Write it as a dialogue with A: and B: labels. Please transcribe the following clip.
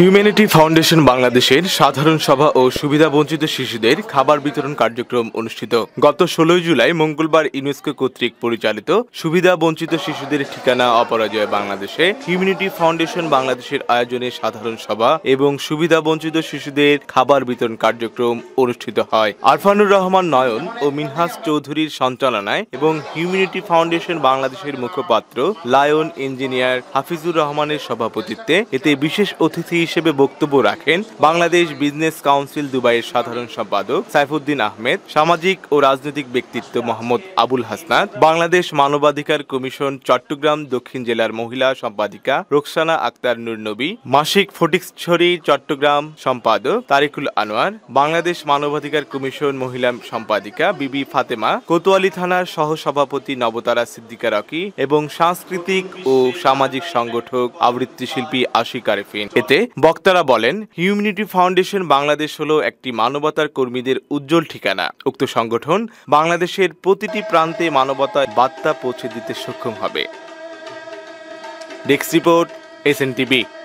A: humanity foundation বাংলাদেশের সাধারণ সভা ও সুবিধাবঞ্চিত শিশুদের খাবার বিতরণ কার্যক্রম অনুষ্ঠিত গত ষোলোই জুলাই মঙ্গলবার ইউনেস্কো কর্তৃক পরিচালিত সুবিধা বঞ্চিত শিশুদের ঠিকানা অপরাজয় বাংলাদেশে হিউম্যানিটি ফাউন্ডেশন বাংলাদেশের আয়োজনে সাধারণ সভা এবং সুবিধাবঞ্চিত শিশুদের খাবার বিতরণ কার্যক্রম অনুষ্ঠিত হয় আরফানুর রহমান নয়ন ও মিনহাস চৌধুরীর সঞ্চালনায় এবং হিউম্যানিটি ফাউন্ডেশন বাংলাদেশের মুখপাত্র লায়ন ইঞ্জিনিয়ার হাফিজুর রহমানের সভাপতিত্বে এতে বিশেষ অতিথি হিসেবে বক্তব্য রাখেন বাংলাদেশ বিজনেস কাউন্সিল দুবাইয়ের সাধারণ সম্পাদক সাইফুদ্দিন আহমেদ সামাজিক ও রাজনৈতিক ব্যক্তিত্ব মোহাম্মদ আবুল হাসনাত বাংলাদেশ মানবাধিকার কমিশন চট্টগ্রাম দক্ষিণ জেলার মহিলা সম্পাদিকা রোকসানা আক্তার নুরনবী মাসিক ফটিকছড়ি চট্টগ্রাম সম্পাদক তারিকুল আনোয়ার বাংলাদেশ মানবাধিকার কমিশন মহিলা সম্পাদিকা বিবি ফাতেমা কোতোয়ালি থানার সহসভাপতি নবতারা সিদ্দিকা রকি এবং সাংস্কৃতিক ও সামাজিক সংগঠক আবৃত্তি শিল্পী আশিক আরেফিন এতে বক্তারা বলেন হিউম্যানিটি ফাউন্ডেশন বাংলাদেশ হলো একটি মানবতার কর্মীদের উজ্জ্বল ঠিকানা উক্ত সংগঠন বাংলাদেশের প্রতিটি প্রান্তে মানবতার বার্তা পৌঁছে দিতে সক্ষম হবে desk report S N TV